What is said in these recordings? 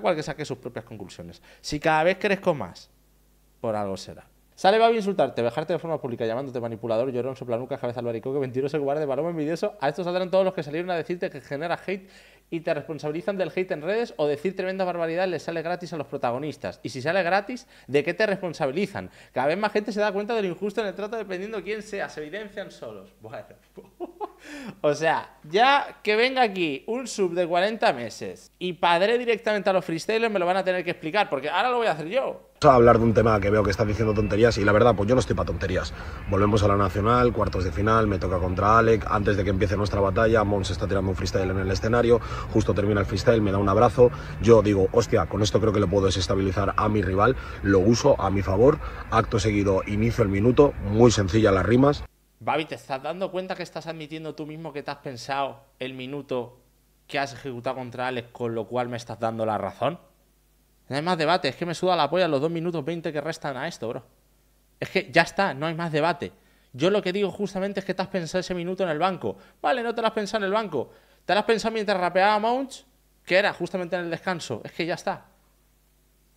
cual que saque sus propias conclusiones. Si cada vez crezco más, por algo será. Sale Babi a insultarte, dejarte de forma pública, llamándote manipulador, llorón, soplanuca, cabeza albaricoque, mentiroso, guarde, balón envidioso. A estos saldrán todos los que salieron a decirte que genera hate y te responsabilizan del hate en redes o decir tremenda barbaridad les sale gratis a los protagonistas. Y si sale gratis, ¿de qué te responsabilizan? Cada vez más gente se da cuenta de lo injusto en el trato dependiendo quién sea, se evidencian solos. Bueno, o sea, ya que venga aquí un sub de 40 meses y padre directamente a los freestylers, me lo van a tener que explicar, porque ahora lo voy a hacer yo a hablar de un tema que veo que estás diciendo tonterías y la verdad, pues yo no estoy para tonterías. Volvemos a la Nacional, cuartos de final, me toca contra Alec, antes de que empiece nuestra batalla, Mons está tirando un freestyle en el escenario, justo termina el freestyle, me da un abrazo, yo digo, hostia, con esto creo que lo puedo desestabilizar a mi rival, lo uso a mi favor, acto seguido inicio el minuto, muy sencilla las rimas. Babi, ¿te estás dando cuenta que estás admitiendo tú mismo que te has pensado el minuto que has ejecutado contra Alex, con lo cual me estás dando la razón? No hay más debate, es que me suda la polla los 2 minutos 20 que restan a esto, bro. Es que ya está, no hay más debate. Yo lo que digo justamente es que te has pensado ese minuto en el banco. Vale, no te lo has pensado en el banco. Te lo has pensado mientras rapeaba Mounts, que era justamente en el descanso. Es que ya está.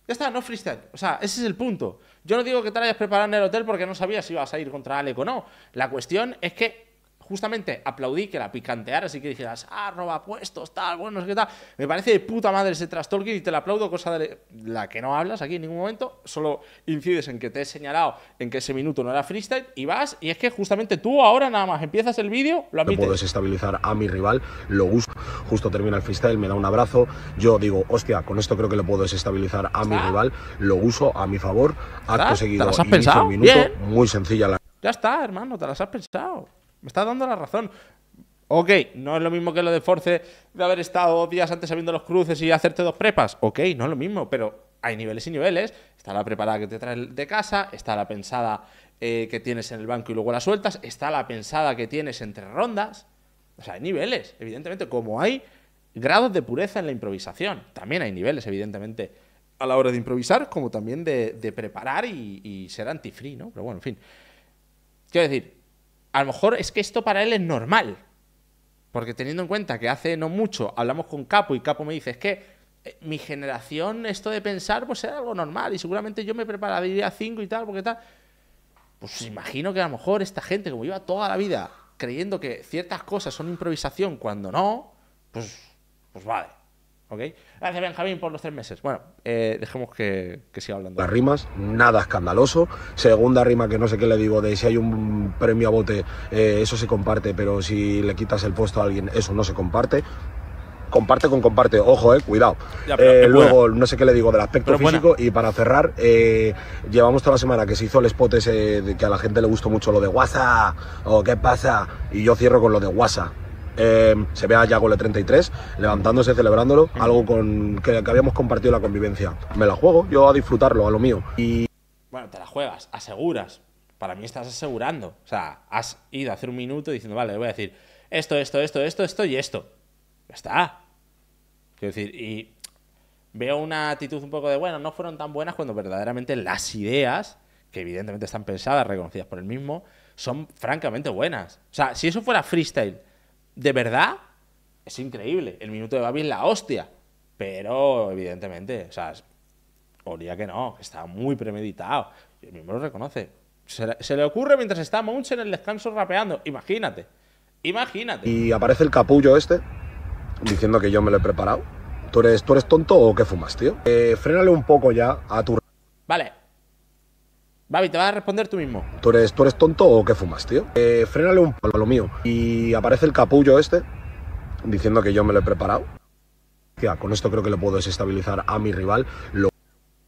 Ya está, no freestyle. O sea, ese es el punto. Yo no digo que te lo hayas preparado en el hotel porque no sabías si ibas a ir contra Alec o no. La cuestión es que justamente aplaudí que la picanteara, así que dijeras, ah, roba puestos, tal, bueno, no sé qué tal. Me parece de puta madre ese trash y te la aplaudo, cosa de la que no hablas aquí en ningún momento, solo incides en que te he señalado en que ese minuto no era freestyle y vas, y es que justamente tú ahora nada más empiezas el vídeo, lo admites. Puedo desestabilizar a mi rival, lo uso justo termina el freestyle, me da un abrazo, yo digo, hostia, con esto creo que lo puedo desestabilizar a mi rival, lo uso a mi favor, acto seguido, has minuto, muy sencilla la... Ya está, hermano, te las has pensado. Me está dando la razón. Ok, no es lo mismo que lo de Force de haber estado días antes sabiendo los cruces y hacerte dos prepas. Ok, no es lo mismo, pero hay niveles y niveles. Está la preparada que te traes de casa, está la pensada eh, que tienes en el banco y luego la sueltas, está la pensada que tienes entre rondas. O sea, hay niveles, evidentemente, como hay grados de pureza en la improvisación. También hay niveles, evidentemente, a la hora de improvisar, como también de, preparar y, y ser antifree, ¿no? Pero bueno, en fin. Quiero decir, a lo mejor es que esto para él es normal. Porque teniendo en cuenta que hace no mucho hablamos con Capo y Capo me dice, es que eh, mi generación, esto de pensar, pues era algo normal y seguramente yo me prepararía cinco y tal, porque tal. Pues imagino que a lo mejor esta gente, como lleva toda la vida creyendo que ciertas cosas son improvisación cuando no, pues, pues vale. Gracias, Benjamín, por los tres meses. Bueno, eh, dejemos que, siga hablando. Las rimas, nada escandaloso. Segunda rima que no sé qué le digo, de si hay un premio a bote, eh, eso se comparte, pero si le quitas el puesto a alguien, eso no se comparte. Comparte con comparte, ojo, eh, cuidado. Eh, luego, no sé qué le digo del aspecto físico. Y para cerrar, llevamos toda la semana que se hizo el spot ese que a la gente le gustó mucho lo de WhatsApp o qué pasa. Y yo cierro con lo de WhatsApp. Eh, se ve a Yago 33 levantándose, celebrándolo, algo con que, habíamos compartido la convivencia. Me la juego, yo a disfrutarlo, a lo mío. Y... Bueno, te la juegas, aseguras. Para mí estás asegurando. O sea, has ido hace hacer un minuto diciendo, vale, le voy a decir esto, esto, esto, esto, esto y esto. Ya está. Quiero decir, y veo una actitud un poco de, bueno, no fueron tan buenas cuando verdaderamente las ideas, que evidentemente están pensadas, reconocidas por el mismo, son francamente buenas. O sea, si eso fuera freestyle de verdad, es increíble. El minuto de Babi es la hostia. Pero, evidentemente, o sea, olía que no, que estaba muy premeditado. Y el mismo lo reconoce. Se le, ocurre mientras está Munch en el descanso rapeando. Imagínate. Imagínate. Y aparece el capullo este diciendo que yo me lo he preparado. ¿Tú eres, tú eres tonto o qué fumas, tío? Eh, frénale un poco ya a tu. Vale, Babi, te vas a responder tú mismo. ¿Tú eres, tú eres tonto o qué fumas, tío? Eh, frénale un palo a lo mío. Y aparece el capullo este diciendo que yo me lo he preparado. con esto creo que le puedo desestabilizar a mi rival. Lo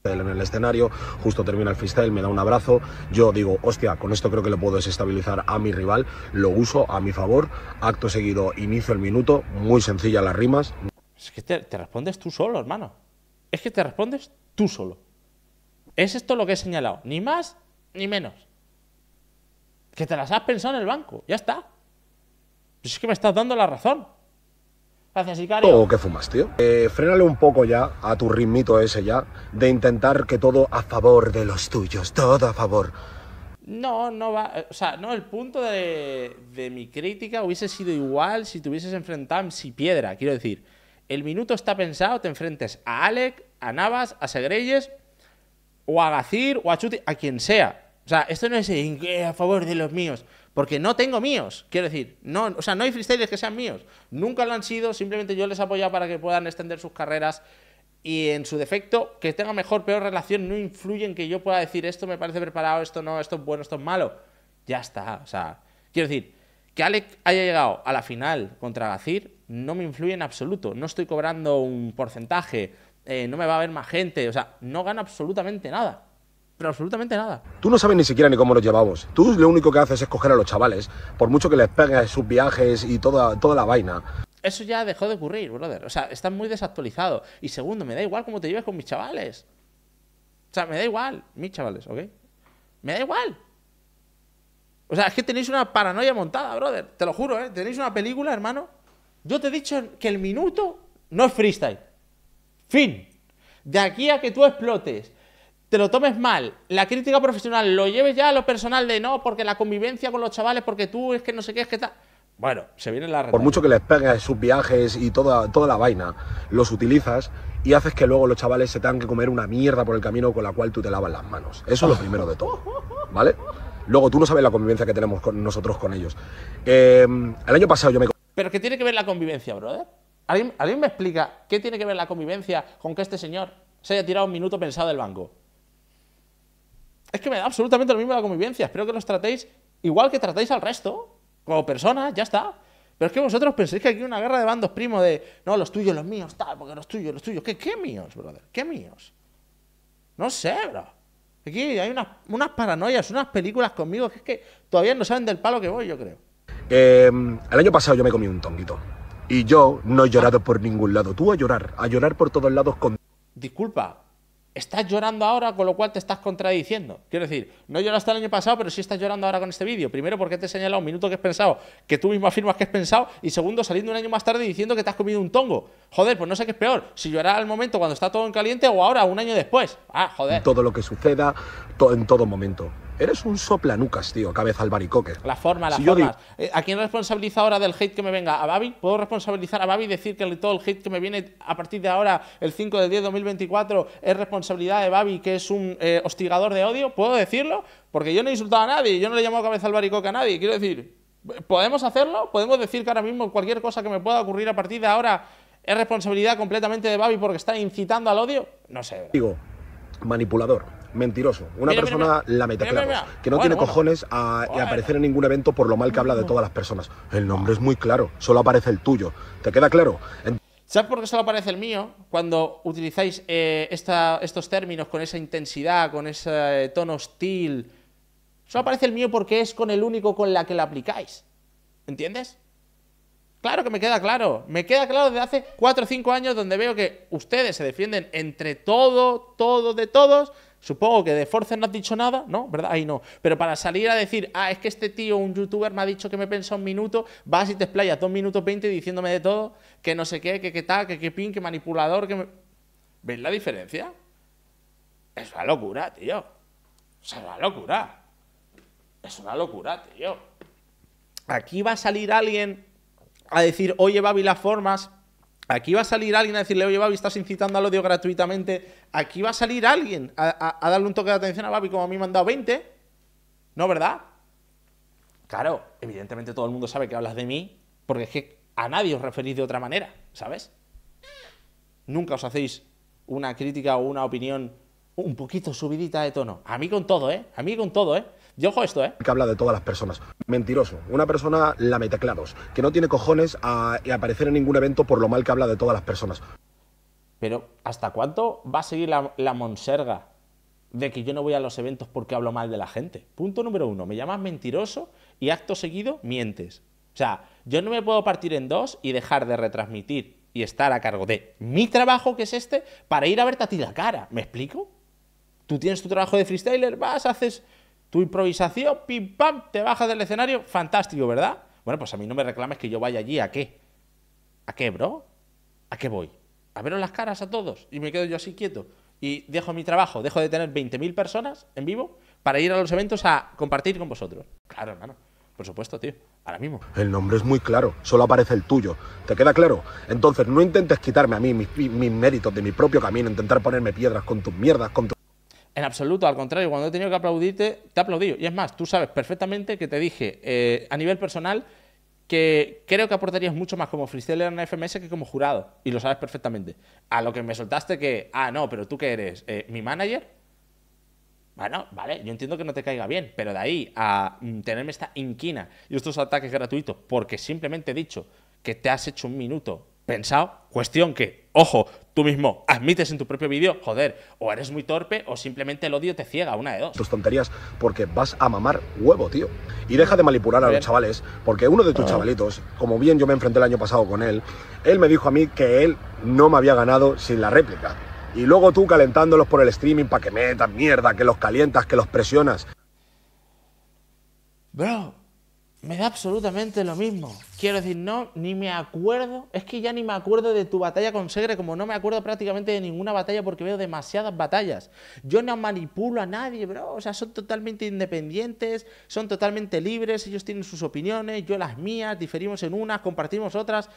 en el escenario, justo termina el freestyle, me da un abrazo, yo digo, hostia, con esto creo que le puedo desestabilizar a mi rival, lo uso a mi favor, acto seguido, inicio el minuto, muy sencilla las rimas. Es que te respondes tú solo, hermano. Es que te respondes tú solo. Es esto lo que he señalado, ni más ni menos. Que te las has pensado en el banco, ya está. Pues es que me estás dando la razón. Gracias, Sicario. Oh, ¿Qué fumas, tío? Eh, frénale un poco ya a tu ritmito ese ya, de intentar que todo a favor de los tuyos, todo a favor. No, no va. Eh, o sea, no, el punto de, de mi crítica hubiese sido igual si te hubieses enfrentado a si Piedra. Quiero decir, el minuto está pensado, te enfrentes a Alec, a Navas, a Segreyes o a Gacir, o a Chuti, a quien sea. O sea, esto no es eh, a favor de los míos, porque no tengo míos, quiero decir. No, o sea, no hay freestyles que sean míos. Nunca lo han sido, simplemente yo les he para que puedan extender sus carreras y en su defecto, que tenga mejor, peor relación, no influye en que yo pueda decir esto me parece preparado, esto no, esto es bueno, esto es malo. Ya está, o sea, quiero decir, que Alec haya llegado a la final contra Gacir no me influye en absoluto, no estoy cobrando un porcentaje, eh, no me va a ver más gente, o sea, no gana absolutamente nada. Pero absolutamente nada. Tú no sabes ni siquiera ni cómo nos llevamos. Tú lo único que haces es coger a los chavales, por mucho que les pegues sus viajes y toda, toda la vaina. Eso ya dejó de ocurrir, brother. O sea, estás muy desactualizado. Y segundo, me da igual cómo te lleves con mis chavales. O sea, me da igual. Mis chavales, ¿ok? Me da igual. O sea, es que tenéis una paranoia montada, brother. Te lo juro, ¿eh? Tenéis una película, hermano. Yo te he dicho que el minuto no es freestyle. Fin. De aquí a que tú explotes, te lo tomes mal, la crítica profesional lo lleves ya a lo personal de no, porque la convivencia con los chavales, porque tú es que no sé qué, es que tal. Bueno, se viene la Por mucho que les pegues sus viajes y toda, toda la vaina, los utilizas y haces que luego los chavales se tengan que comer una mierda por el camino con la cual tú te lavas las manos. Eso es lo primero de todo, ¿vale? Luego tú no sabes la convivencia que tenemos con nosotros con ellos. Eh, el año pasado yo me... ¿Pero qué tiene que ver la convivencia, brother? ¿Alguien, me explica qué tiene que ver la convivencia con que este señor se haya tirado un minuto pensado del banco? Es que me da absolutamente lo mismo la convivencia. Espero que los tratéis igual que tratáis al resto, como personas, ya está. Pero es que vosotros pensáis que aquí hay una guerra de bandos primos de, no, los tuyos, los míos, tal, porque los tuyos, los tuyos. ¿Qué, qué míos, brother? ¿Qué míos? No sé, bro. Aquí hay unas, paranoias, unas películas conmigo que es que todavía no saben del palo que voy, yo creo. Em, el año pasado yo me comí un tonguito. Y yo no he llorado por ningún lado. Tú a llorar, a llorar por todos lados con... Disculpa, estás llorando ahora, con lo cual te estás contradiciendo. Quiero decir, no lloraste el año pasado, pero sí estás llorando ahora con este vídeo. Primero, porque te he señalado un minuto que has pensado, que tú mismo afirmas que has pensado, y segundo, saliendo un año más tarde diciendo que te has comido un tongo. Joder, pues no sé qué es peor, si llorar al momento cuando está todo en caliente o ahora, un año después. Ah, joder. Todo lo que suceda, en todo momento. Eres un soplanucas, tío, cabeza albaricoque. La forma, la si eh, ¿A quién responsabiliza ahora del hate que me venga? ¿A Babi? ¿Puedo responsabilizar a Babi y decir que todo el hate que me viene a partir de ahora, el 5 de 10 de 2024, es responsabilidad de Babi, que es un eh, hostigador de odio? ¿Puedo decirlo? Porque yo no he insultado a nadie, yo no le he llamado cabeza albaricoque a nadie. Quiero decir, ¿podemos hacerlo? ¿Podemos decir que ahora mismo cualquier cosa que me pueda ocurrir a partir de ahora es responsabilidad completamente de Babi porque está incitando al odio? No sé. Digo, manipulador mentiroso. Una persona la mira. que no tiene cojones a, aparecer en ningún evento por lo mal que habla de todas las personas. El nombre es muy claro, solo aparece el tuyo. ¿Te queda claro? ¿Sabes por qué solo aparece el mío? Cuando utilizáis eh, estos términos con esa intensidad, con ese eh, tono hostil. Solo aparece el mío porque es con el único con la que lo aplicáis. ¿Entiendes? Claro que me queda claro. Me queda claro desde hace 4 o 5 años donde veo que ustedes se defienden entre todo, todo de todos Supongo que de Force no has dicho nada, ¿no? ¿Verdad? Ahí no. Pero para salir a decir, ah, es que este tío, un youtuber, me ha dicho que me pensó un minuto, vas y te explayas dos minutos veinte diciéndome de todo, que no sé qué, que qué tal, que qué pin, que manipulador, que ¿Ves la diferencia? Es una locura, tío. es una locura. Es una locura, tío. Aquí va a salir alguien a decir, oye, Babilaformas... formas Aquí va a salir alguien a decirle, oye, Babi, estás incitando al odio gratuitamente. Aquí va a salir alguien a, darle un toque de atención a Babi, como a mí me han dado 20. ¿No, verdad? Claro, evidentemente todo el mundo sabe que hablas de mí, porque es que a nadie os referís de otra manera, ¿sabes? Nunca os hacéis una crítica o una opinión un poquito subidita de tono. A mí con todo, ¿eh? A mí con todo, ¿eh? Yo ojo esto, ¿eh? Que habla de todas las personas. Mentiroso. Una persona la claros, que no tiene cojones a, aparecer en ningún evento por lo mal que habla de todas las personas. Pero, ¿hasta cuánto va a seguir la, la monserga de que yo no voy a los eventos porque hablo mal de la gente? Punto número uno. Me llamas mentiroso y acto seguido mientes. O sea, yo no me puedo partir en dos y dejar de retransmitir y estar a cargo de mi trabajo, que es este, para ir a verte a ti la cara. ¿Me explico? Tú tienes tu trabajo de freestyler, vas, haces tu improvisación, pim pam, te bajas del escenario, fantástico, ¿verdad? Bueno, pues a mí no me reclames que yo vaya allí, ¿a qué? ¿A qué, bro? ¿A qué voy? ¿A veros las caras a todos? Y me quedo yo así quieto. Y dejo mi trabajo, dejo de tener 20.000 personas en vivo para ir a los eventos a compartir con vosotros. Claro, hermano. Por supuesto, tío. Ahora mismo. El nombre es muy claro. Solo aparece el tuyo. ¿Te queda claro? Entonces, no intentes quitarme a mí mis, mis méritos de mi propio camino, intentar ponerme piedras con tus mierdas, con tus... En absoluto, al contrario, cuando he tenido que aplaudirte, te he aplaudido. Y es más, tú sabes perfectamente que te dije eh, a nivel personal que creo que aportarías mucho más como freestyler en FMS que como jurado. Y lo sabes perfectamente. A lo que me soltaste que, ah, no, pero tú que eres, eh, mi manager. Bueno, vale, yo entiendo que no te caiga bien, pero de ahí a mm, tenerme esta inquina y estos ataques gratuitos porque simplemente he dicho que te has hecho un minuto pensado. Cuestión que, ojo, tú mismo admites en tu propio vídeo, joder, o eres muy torpe o simplemente el odio te ciega, una de dos. Tus tonterías porque vas a mamar huevo, tío. Y deja de manipular a los chavales, porque uno de tus ah. chavalitos, como bien yo me enfrenté el año pasado con él, él me dijo a mí que él no me había ganado sin la réplica. Y luego tú calentándolos por el streaming para que metas mierda, que los calientas, que los presionas. Bro, me da absolutamente lo mismo. Quiero decir, no, ni me acuerdo, es que ya ni me acuerdo de tu batalla con Segre, como no me acuerdo prácticamente de ninguna batalla porque veo demasiadas batallas. Yo no manipulo a nadie, bro, o sea, son totalmente independientes, son totalmente libres, ellos tienen sus opiniones, yo las mías, diferimos en unas, compartimos otras.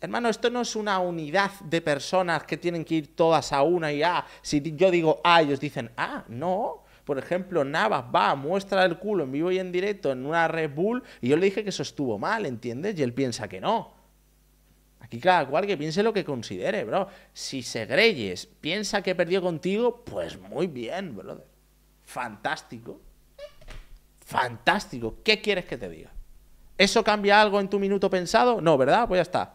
Hermano, esto no es una unidad de personas que tienen que ir todas a una y a. Ah, si yo digo A, ah, ellos dicen A, ah, no por ejemplo, Navas va, a muestra el culo en vivo y en directo en una Red Bull y yo le dije que eso estuvo mal, ¿entiendes? Y él piensa que no. Aquí cada cual que piense lo que considere, bro. Si Segreyes piensa que perdió contigo, pues muy bien, brother. Fantástico. Fantástico. ¿Qué quieres que te diga? ¿Eso cambia algo en tu minuto pensado? No, ¿verdad? Pues ya está.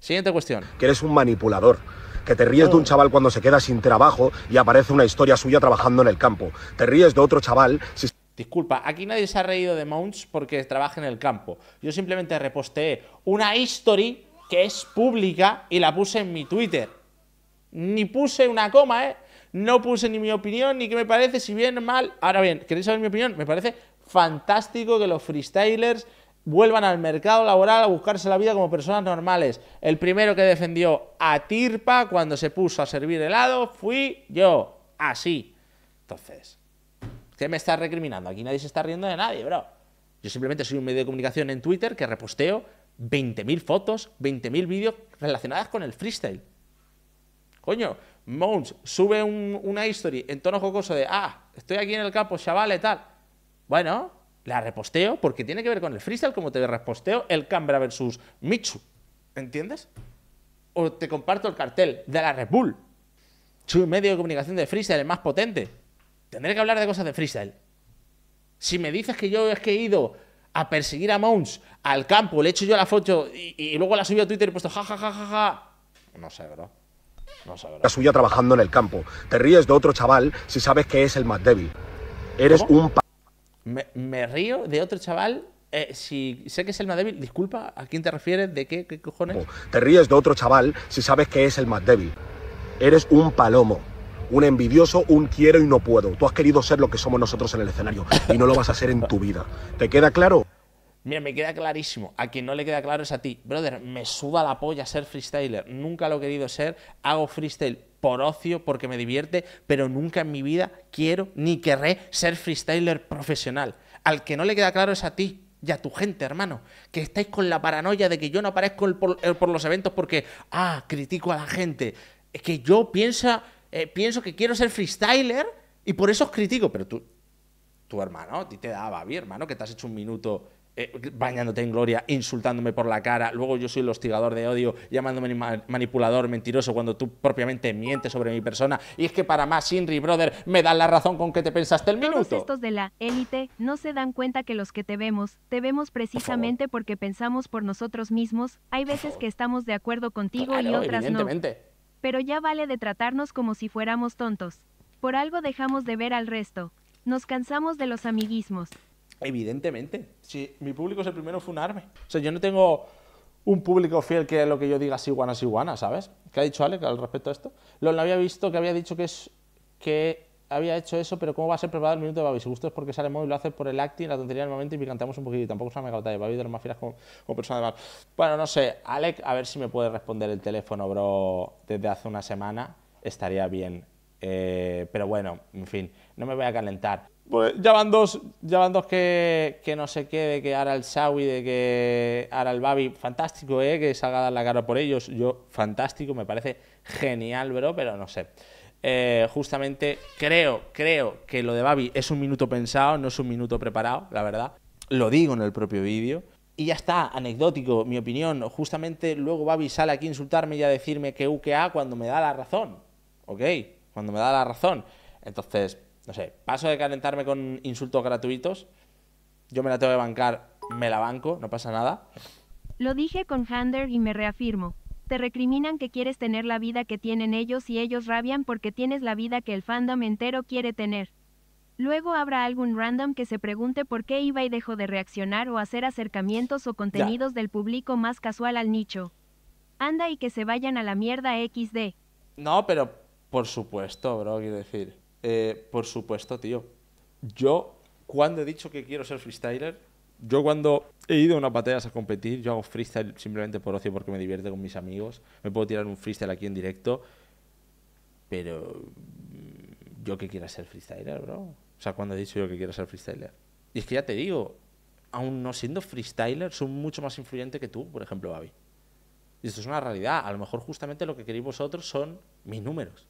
Siguiente cuestión. Que eres un manipulador que te ríes de un oh. chaval cuando se queda sin trabajo y aparece una historia suya trabajando en el campo. Te ríes de otro chaval si... Disculpa, aquí nadie se ha reído de Mounts porque trabaja en el campo. Yo simplemente reposteé una history que es pública y la puse en mi Twitter. Ni puse una coma, ¿eh? No puse ni mi opinión, ni qué me parece, si bien mal. Ahora bien, ¿queréis saber mi opinión? Me parece fantástico que los freestylers vuelvan al mercado laboral a buscarse la vida como personas normales. El primero que defendió a Tirpa cuando se puso a servir helado fui yo. Así. Entonces, ¿qué me estás recriminando? Aquí nadie se está riendo de nadie, bro. Yo simplemente soy un medio de comunicación en Twitter que reposteo 20.000 fotos, 20.000 vídeos relacionadas con el freestyle. Coño, Mons sube una history en tono jocoso de, ah, estoy aquí en el campo, y tal. Bueno, la reposteo porque tiene que ver con el freestyle, como te reposteo el cambra versus Michu. ¿Entiendes? O te comparto el cartel de la Red Bull. Soy un medio de comunicación de freestyle, el más potente. Tendré que hablar de cosas de freestyle. Si me dices que yo es que he ido a perseguir a Mounts al campo, le he hecho yo la foto y, luego la subido a Twitter y he puesto jajajajaja... no sé, bro. No sé, bro. La suya trabajando en el campo. Te ríes de otro chaval si sabes que es el más débil. Eres un me, río de otro chaval eh, si sé que es el más débil, disculpa, ¿a quién te refieres? ¿De qué, qué cojones? Te ríes de otro chaval si sabes que es el más débil. Eres un palomo, un envidioso, un quiero y no puedo. Tú has querido ser lo que somos nosotros en el escenario y no lo vas a ser en tu vida. ¿Te queda claro? Mira, me queda clarísimo. A quien no le queda claro es a ti. Brother, me suda la polla ser freestyler. Nunca lo he querido ser. Hago freestyle por ocio, porque me divierte, pero nunca en mi vida quiero ni querré ser freestyler profesional. Al que no le queda claro es a ti y a tu gente, hermano, que estáis con la paranoia de que yo no aparezco por, los eventos porque, ah, critico a la gente. Es que yo eh, pienso que quiero ser freestyler y por eso os critico, pero tú, tu hermano, a ti te daba babi, hermano, que te has hecho un minuto eh, bañándote en gloria, insultándome por la cara, luego yo soy el hostigador de odio, llamándome manipulador, mentiroso, cuando tú propiamente mientes sobre mi persona. Y es que para más, Inri, brother, me dan la razón con que te pensaste el minuto. Todos estos de la élite no se dan cuenta que los que te vemos, te vemos precisamente porque pensamos por nosotros mismos, hay veces que estamos de acuerdo contigo y otras no. Pero ya vale de tratarnos como si fuéramos tontos. Por algo dejamos de ver al resto. Nos cansamos de los amiguismos. Evidentemente. Si mi público es el primero, fue un arme. O sea, yo no tengo un público fiel que lo que yo diga si iguana, si iguana, ¿sabes? ¿Qué ha dicho Alec al respecto de esto? Lo, había visto que había dicho que es que había hecho eso, pero ¿cómo va a ser preparado el minuto de Babi? Si gusto es porque sale móvil, lo hace por el acting, la tontería del momento y picantamos un poquito. Tampoco es una mega batalla. Babi de los más fieras como, persona de mal. Bueno, no sé. Alec, a ver si me puede responder el teléfono, bro, desde hace una semana. Estaría bien. Eh, pero bueno, en fin, no me voy a calentar. Pues ya van dos, ya van dos que, no sé qué, de que hará el Sawi, de que hará el Babi. Fantástico, ¿eh? Que salga a dar la cara por ellos. Yo, fantástico, me parece genial, bro, pero no sé. Eh, justamente creo, creo que lo de Babi es un minuto pensado, no es un minuto preparado, la verdad. Lo digo en el propio vídeo. Y ya está, anecdótico, mi opinión. Justamente luego Babi sale aquí a insultarme y a decirme que A cuando me da la razón. ¿Ok? Cuando me da la razón. Entonces, no sé, paso de calentarme con insultos gratuitos, yo me la tengo que bancar, me la banco, no pasa nada. Lo dije con Hander y me reafirmo. Te recriminan que quieres tener la vida que tienen ellos y ellos rabian porque tienes la vida que el fandom entero quiere tener. Luego habrá algún random que se pregunte por qué iba y dejó de reaccionar o hacer acercamientos o contenidos del público más casual al nicho. Anda y que se vayan a la mierda XD. No, pero por supuesto, bro, quiero decir. Eh, por supuesto, tío. Yo, cuando he dicho que quiero ser freestyler, yo cuando he ido a una batallas a competir, yo hago freestyle simplemente por ocio porque me divierte con mis amigos. Me puedo tirar un freestyle aquí en directo. Pero mm, yo que quiera ser freestyler, bro. O sea, cuando he dicho yo que quiero ser freestyler. Y es que ya te digo, aún no siendo freestyler, soy mucho más influyente que tú, por ejemplo, Babi. Y esto es una realidad. A lo mejor justamente lo que queréis vosotros son mis números.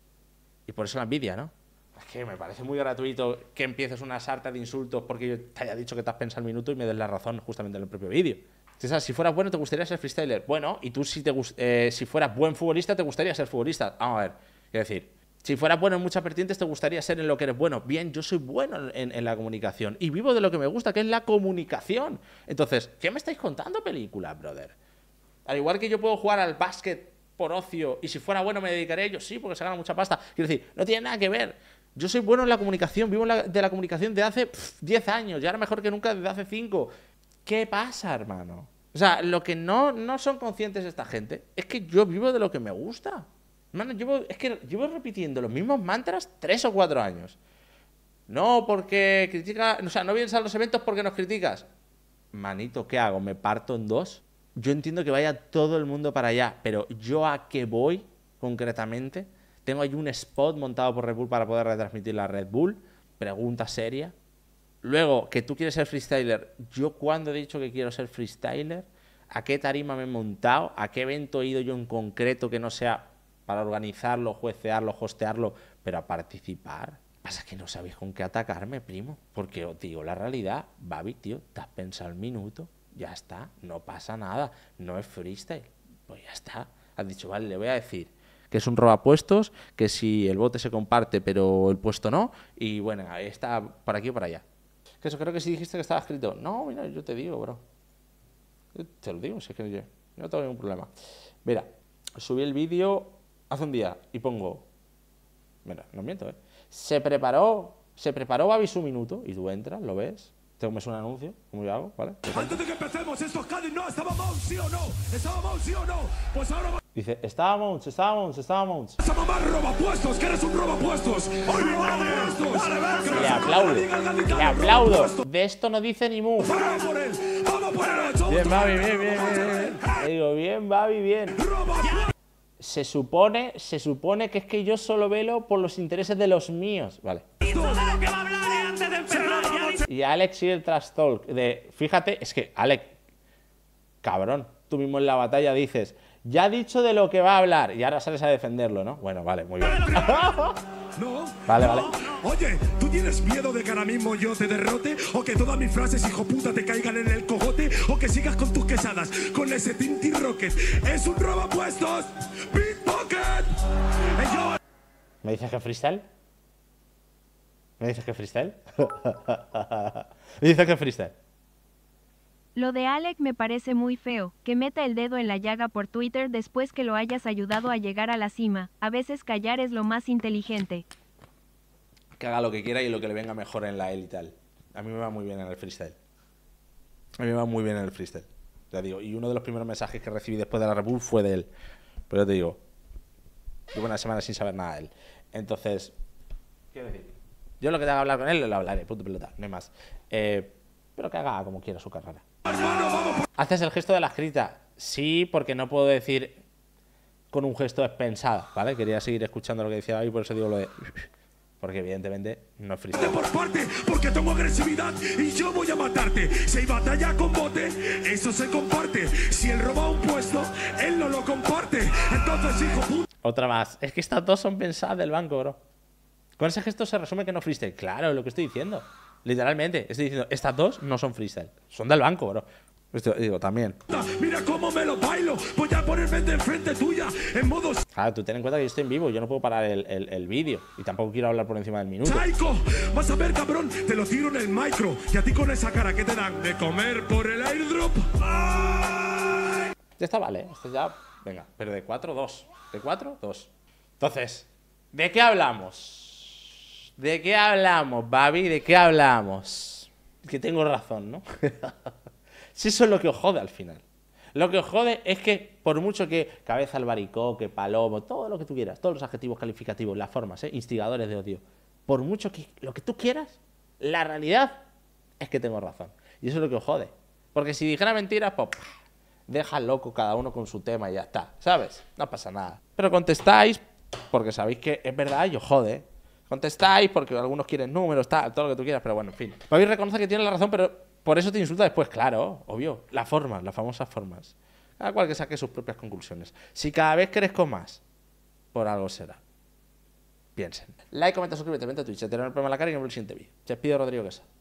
Y por eso la envidia, ¿no? es que me parece muy gratuito que empieces una sarta de insultos porque yo te haya dicho que te has pensado el minuto y me des la razón justamente en el propio vídeo. si fueras bueno, te gustaría ser freestyler. Bueno, y tú si, te, eh, si fueras buen futbolista, te gustaría ser futbolista. Vamos a ver, quiero decir, si fueras bueno en muchas vertientes, te gustaría ser en lo que eres bueno. Bien, yo soy bueno en, la comunicación y vivo de lo que me gusta, que es la comunicación. Entonces, ¿qué me estáis contando, película, brother? Al igual que yo puedo jugar al básquet por ocio y si fuera bueno me dedicaré a sí, porque se gana mucha pasta. Quiero decir, no tiene nada que ver. Yo soy bueno en la comunicación, vivo de la comunicación de hace 10 años, y ahora mejor que nunca desde hace 5. ¿Qué pasa, hermano? O sea, lo que no, no son conscientes esta gente es que yo vivo de lo que me gusta. Hermano, es que llevo repitiendo los mismos mantras 3 o 4 años. No, porque critica, o sea, no vienes a los eventos porque nos criticas. Manito, ¿qué hago? ¿Me parto en dos? Yo entiendo que vaya todo el mundo para allá, pero yo a qué voy concretamente tengo ahí un spot montado por Red Bull para poder retransmitir la Red Bull. Pregunta seria. Luego, que tú quieres ser freestyler. Yo cuando he dicho que quiero ser freestyler, ¿a qué tarima me he montado? ¿A qué evento he ido yo en concreto que no sea para organizarlo, juecearlo, hostearlo, pero a participar? Pasa que no sabéis con qué atacarme, primo. Porque os digo la realidad, Babi, tío, te has pensado el minuto, ya está, no pasa nada, no es freestyle. Pues ya está. Has dicho, vale, le voy a decir, que es un roba puestos, que si el bote se comparte pero el puesto no, y bueno, ahí está por aquí o para allá. Que eso creo que si dijiste que estaba escrito, no, mira, yo te digo, bro. te lo digo, si es que yo no tengo ningún problema. Mira, subí el vídeo hace un día y pongo, mira, no miento, ¿eh? Se preparó, se preparó Babis un minuto y tú entras, lo ves, te comes un anuncio, como yo hago, ¿vale? Antes de que empecemos, ¿estos Cádiz no? ¿Estaba sí o no? ¿Estaba sí o no? Pues ahora... Dice, estábamos, estábamos, estábamos. Esa mamá roba puestos, que eres un roba puestos. Le aplaudo, le aplaudo. De esto no dice ni mu. Bien, Babi, bien, bien, bien. Le digo, bien, Babi, bien. Se supone, se supone que es que yo solo velo por los intereses de los míos. Vale. Y Alex sigue el trash talk de, fíjate, es que, Alex, cabrón, tú mismo en la batalla dices, ya ha dicho de lo que va a hablar y ahora sales a defenderlo, ¿no? Bueno, vale, muy bien. No, vale, vale. Oye, ¿tú tienes miedo de que ahora mismo yo te derrote? ¿O que todas mis frases, hijo puta, te caigan en el cojote? ¿O que sigas con tus quesadas, con ese Tintin Rocket? ¡Es un robo puestos! ¡Pickpocket! pocket ¡Eh, ¿Me dices que freestyle? ¿Me dices que freestyle? ¿Me dices que freestyle? Lo de Alec me parece muy feo, que meta el dedo en la llaga por Twitter después que lo hayas ayudado a llegar a la cima, a veces callar es lo más inteligente. Que haga lo que quiera y lo que le venga mejor en la él y tal. A mí me va muy bien en el freestyle. A mí me va muy bien en el freestyle. Ya digo, y uno de los primeros mensajes que recibí después de la rebu fue de él. Pero te digo, llevo una semana sin saber nada de él. Entonces, quiero decir, yo lo que tenga que hablar con él lo hablaré, punto pelota, no más. Eh, pero que haga como quiera su carrera. Haces el gesto de la escrita. Sí, porque no puedo decir con un gesto pensado ¿vale? Quería seguir escuchando lo que decía y por eso digo lo de... Porque evidentemente no es freestyle. Por parte, porque tengo agresividad y yo voy a matarte. Si batalla con bote, eso se comparte. Si él un puesto, él no lo Entonces, Otra más. Es que estas dos son pensadas del banco, bro. Con ese gesto se resume que no freestyle. Claro, es lo que estoy diciendo. Literalmente, estoy diciendo, estas dos no son freestyle. Son del banco, bro digo, también. Mira cómo me lo bailo. Voy a ponerme de frente tuya en modo. Claro, tú ten en cuenta que yo estoy en vivo. Yo no puedo parar el, el, el vídeo. Y tampoco quiero hablar por encima del minuto. ¡Psycho! Vas a ver, cabrón. Te lo tiro en el micro. Y a ti con esa cara que te dan de comer por el airdrop. Ya está, vale. Esto ya. Venga, pero de 4, 2. De 4, 2. Entonces, ¿de qué hablamos? ¿De qué hablamos, Babi? ¿De qué hablamos? Que tengo razón, ¿no? Si eso es lo que os jode al final. Lo que os jode es que, por mucho que cabeza albaricoque, que palomo, todo lo que tú quieras, todos los adjetivos calificativos, las formas, ¿eh? instigadores de odio, por mucho que lo que tú quieras, la realidad es que tengo razón. Y eso es lo que os jode. Porque si dijera mentiras, pues deja loco cada uno con su tema y ya está, ¿sabes? No pasa nada. Pero contestáis porque sabéis que es verdad y os jode. ¿eh? Contestáis porque algunos quieren números, tal, todo lo que tú quieras, pero bueno, en fin. Podéis reconocer que tiene la razón, pero por eso te insulta después, claro, obvio. Las formas, las famosas formas. Cada cual que saque sus propias conclusiones. Si cada vez crezco más, por algo será. Piensen. Like, comenta, suscríbete, vente a Twitch, te el problema en la cara y nos vemos en el siguiente vídeo. Te pido Rodrigo